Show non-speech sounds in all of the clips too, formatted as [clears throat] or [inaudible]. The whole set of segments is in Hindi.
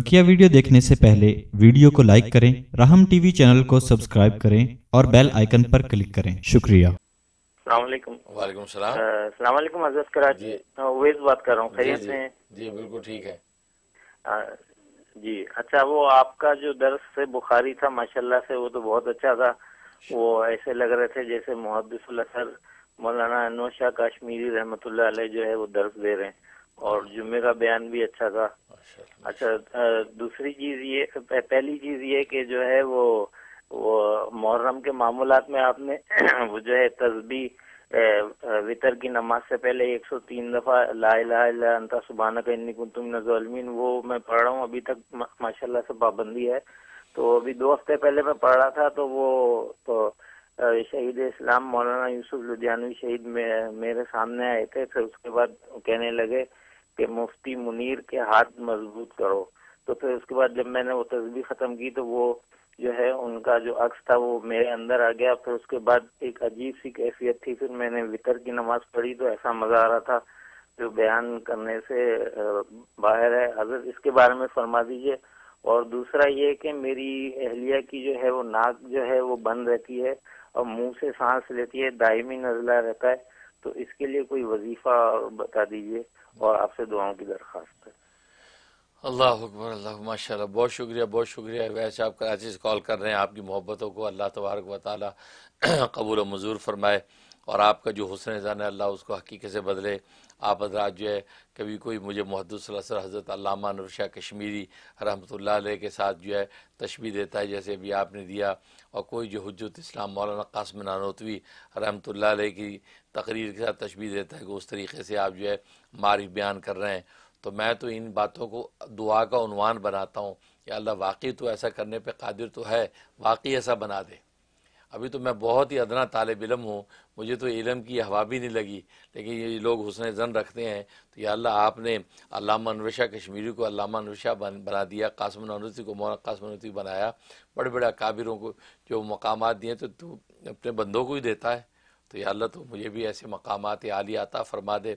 बकिया वीडियो देखने से पहले वीडियो को लाइक करें राहम टीवी चैनल को सब्सक्राइब करें और बेल आइकन पर क्लिक करें शुक्रिया सलाम वालेकुम बात कर रहा हूँ जी बिल्कुल ठीक है आ, जी अच्छा वो आपका जो दर्द से बुखारी था माशाल्लाह से वो तो बहुत अच्छा था वो ऐसे लग रहे थे जैसे मुहदसर मौलाना अनोशा काश्मीरी रहमत जो है वो दर्द दे रहे हैं और जुम्मे का बयान भी अच्छा था अच्छा दूसरी चीज ये पहली चीज ये कि जो है वो वो मुहर्रम के मामूलात में आपने [clears throat] वो जो है तस्बी वितर की नमाज से पहले 103 दफ़ा ला अंता सुबहाना का इन्नी कुतुम नजमीन वो मैं पढ़ रहा हूँ अभी तक माशाल्लाह से पाबंदी है तो अभी दो हफ्ते पहले मैं पढ़ रहा था तो वो तो शहीद इस्लाम मौलाना यूसुफ लुधियानवी शहीद मेरे सामने आए थे फिर उसके बाद कहने लगे कि मुफ्ती मुनीर के हाथ मजबूत करो तो फिर उसके बाद जब मैंने वो तस्वीर खत्म की तो वो जो है उनका जो अक्स था वो मेरे अंदर आ गया फिर उसके बाद एक अजीब सी कैफियत थी फिर मैंने वितर की नमाज पढ़ी तो ऐसा मजा आ रहा था जो बयान करने से बाहर है अगर इसके बारे में फरमा दीजिए और दूसरा ये कि मेरी अहलिया की जो है वो नाक जो है वो बंद रहती है और मुंह से सांस लेती है दायमी नजला रहता है तो इसके लिए कोई वजीफा बता दीजिए और आपसे दुआओं की दरखास्त है अल्लाह अकबर अल्लाह माशा बहुत शुक्रिया बहुत शुक्रिया वैसे आप कराची से कॉल कर रहे हैं आपकी मोहब्बतों को अल्लाह तबारक वाली [clears throat] कबूल मंजूर फरमाए और आपका जो हुसन ज़ान है अल्लाह उसको हकीक़त से बदले आप हजरात जो है कभी कोई मुझे महदूसर हज़रत नरशा कश्मीरी रहमत अलैह के साथ जो है तशबी देता है जैसे अभी आपने दिया और कोई जो हजरत इस्लाम मौलाना कासम नानोतवी रहमत अलैह की तकरीर के साथ तशबी देता है कि उस तरीके से आप जो है मारिफ बयान कर रहे हैं तो मैं तो इन बातों को दुआ का अनवान बनाता हूँ कि अल्लाह वाकई तो ऐसा करने पर कादिर तो है वाकई ऐसा बना दे अभी तो मैं बहुत ही अदना तालब इलम हूँ मुझे तो इलम की हवा भी नहीं लगी लेकिन ये लोग हुसन जन रखते हैं तो या अल्लाह आपने अलामा अनवशा कश्मीरी को अलामा अनवशा बन बना दिया कासम अनवसी को मौना कासम अनवसी बनाया बड़े बड़े काबिरों को जो मकाम दिए तो तू अपने बंदों को ही देता है तो या अल्लाह तो मुझे भी ऐसे मकाम आली आता फरमा दे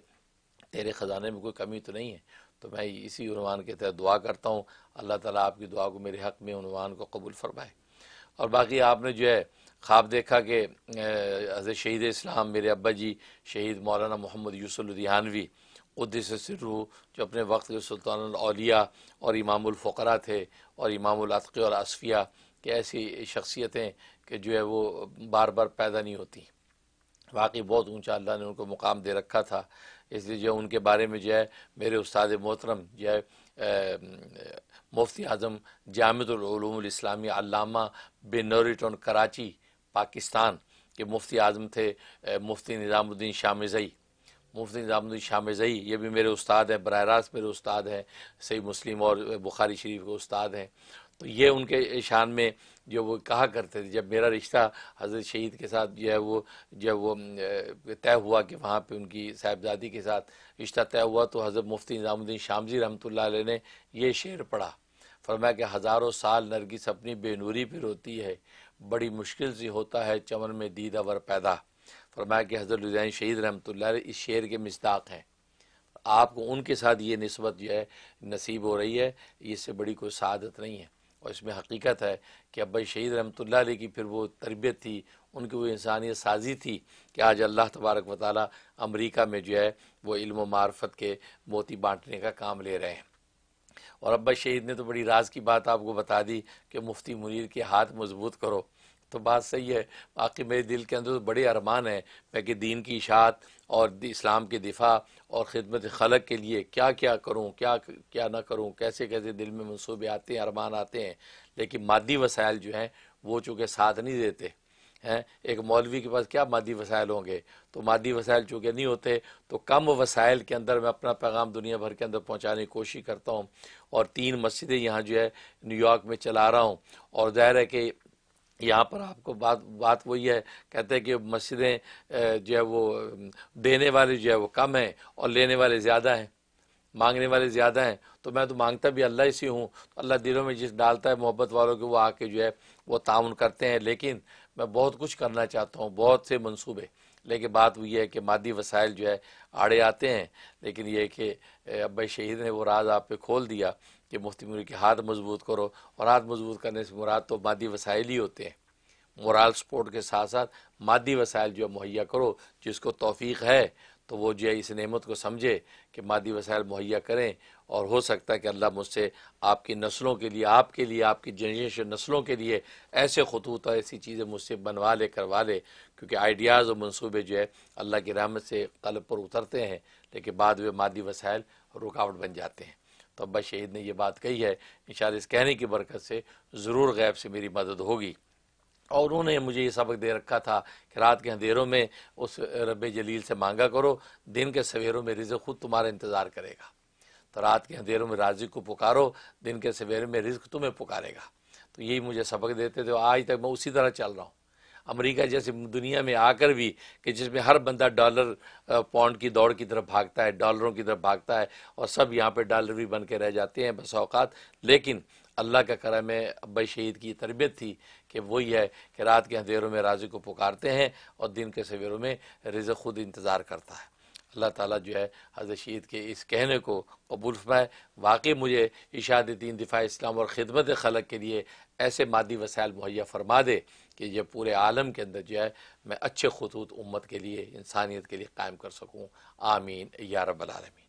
तेरे ख़जाने में कोई कमी तो नहीं है तो मैं इसी ऊनवान के तहत दुआ करता हूँ अल्लाह ताली आपकी दुआ को मेरे हक़ में ऊनवान को कबूल फरमाए और बाकी आपने जो है ख्वाब देखा कि हज़रत शहीद इस्लाम मेरे अब्बा जी शहीद मौलाना मोहम्मद यूसुलुदियानवी उदस सिरू जो अपने वक्त के अलिया और इमामफ़रा थे और इमामुलतक़ और असफिया के ऐसी शख्सियतें कि जो है वो बार बार पैदा नहीं होती वाकई बहुत ऊँचा अल्लाह ने उनको मुकाम दे रखा था इसलिए जो उनके बारे में जो है मेरे उस्ताद मोहतरम जो है मुफ्ती आज़म बिन नोरिटन कराची पाकिस्तान के मुफ्ती आजम थे मुफ्ती निज़ामुद्दीन शामज़ई मुफ्ती निज़ामुद्दीन शामज़ई ये भी मेरे उस्ताद हैं बरह रास्त मेरे उस्ताद हैं सही मुस्लिम और बुखारी शरीफ के उस्ताद हैं तो ये उनके शान में जो वो कहा करते थे जब मेरा रिश्ता हज़रत शहीद के साथ जो है वो जब वो तय हुआ कि वहाँ पे उनकी साहबजादी के साथ रिश्ता तय हुआ तो हज़रत मुफ्ती निज़ामुद्दीन शामजी रहमत ने ये शेर पढ़ा फरमाया कि हज़ारों साल नरगिस अपनी बेनूरी पर रोती है बड़ी मुश्किल से होता है चमन में दीदा वर पैदा फरमाया कि हज़रत लुजैन शहीद रहमत इस शेर के मस्ताक हैं आपको उनके साथ ये नस्बत जो है नसीब हो रही है इससे बड़ी कोई शादत नहीं है और इसमें हकीकत है कि अब्बा शहीद रहमत की फिर वो तरबियत थी उनकी वो इंसानियत साजी थी कि आज अल्लाह तबारक वाली अमरीका में जो है वो इल्म मार्फत के मोती बाँटने का काम ले रहे हैं और अब्बा शहीद ने तो बड़ी राज की बात आपको बता दी कि मुफ्ती मुनीर के हाथ मजबूत करो तो बात सही है बाकी मेरे दिल के अंदर तो बड़े अरमान हैं मैं कि दीन की इशात और इस्लाम के दिफा और ख़िदमत खलक के लिए क्या क्या करूँ क्या क्या ना करूँ कैसे कैसे दिल में मनसूबे आते हैं अरमान आते हैं लेकिन मादी वसाइल जो हैं वो चूँकि साथ नहीं देते हैं एक मौलवी के पास क्या मादी वसायल होंगे तो मादी वसायल चूँकि नहीं होते तो कम वसायल के अंदर मैं अपना पैगाम दुनिया भर के अंदर पहुँचाने की कोशिश करता हूँ और तीन मस्जिदें यहाँ जो है न्यूयॉर्क में चला रहा हूँ और ज़ाहिर है कि यहाँ पर आपको बात बात वही है कहते हैं कि मस्जिदें जो है वो देने वाले जो है वो कम हैं और लेने वाले ज़्यादा हैं मांगने वाले ज़्यादा हैं तो मैं तो मांगता भी अल्लाह से हूँ तो अल्लाह दिलों में जिस डालता है मोहब्बत वालों के वो आके जो है वो ताउन करते हैं लेकिन मैं बहुत कुछ करना चाहता हूँ बहुत से मंसूबे लेकिन बात हुई है कि मादी वसाइल जो है आड़े आते हैं लेकिन ये कि अब शहीद ने वो राज आप पे खोल दिया कि मुफ्ती मुरी के हाथ मजबूत करो और हाथ मजबूत करने से मुराद तो मादी वसाइल ही होते हैं मोरल सपोर्ट के साथ साथ मादी वसाइल जो मुहैया करो जिसको तोफ़ी है तो वो जो है इस नेमत को समझे कि मादी वसायल मुहैया करें और हो सकता है कि अल्लाह मुझसे आपकी नस्लों के लिए आपके लिए आपकी जनरेश नस्लों के लिए ऐसे खतूत और ऐसी चीज़ें मुझसे बनवा ले करवा ले क्योंकि आइडियाज़ और मनसूबे जो है अल्लाह की रहमत से तलब पर उतरते हैं लेकिन बाद में मादी वसायल रुकावट बन जाते हैं तो अब्बा शहीद ने यह बात कही है इन इस कहने की बरकत से ज़रूर गैब से मेरी मदद होगी और उन्होंने मुझे ये सबक दे रखा था कि रात के अंधेरों में उस रब जलील से मांगा करो दिन के सवेरों में रिज खुद तुम्हारा इंतज़ार करेगा तो रात के अंधेरों में राज़ी को पुकारो दिन के सवेरे में रिज तुम्हें पुकारेगा तो यही मुझे सबक देते थे आज तक मैं उसी तरह चल रहा हूँ अमेरिका जैसे दुनिया में आकर भी कि जिसमें हर बंदा डॉलर पौंड की दौड़ की तरफ भागता है डॉलरों की तरफ भागता है और सब यहाँ पे डॉलर भी बन के रह जाते हैं बस अवकात लेकिन अल्लाह का करम है अब्बई शहीद की तरबियत थी कि वही है कि रात के अंधेरों में राजी को पुकारते हैं और दिन के सवेरों में रिज खुद इंतज़ार करता है अल्लाह ताला जो है हजरत शहीद के इस कहने को कबूल फरमाए वाकई मुझे इशाद दीन दिफ़ा इस्लाम और ख़िदमत खलक के लिए ऐसे मादी वसायल मुहैया फरमा दे कि यह पूरे आलम के अंदर जो है मैं अच्छे खतूत उम्मत के लिए इंसानियत के लिए कायम कर सकूँ आमीन या रबालमी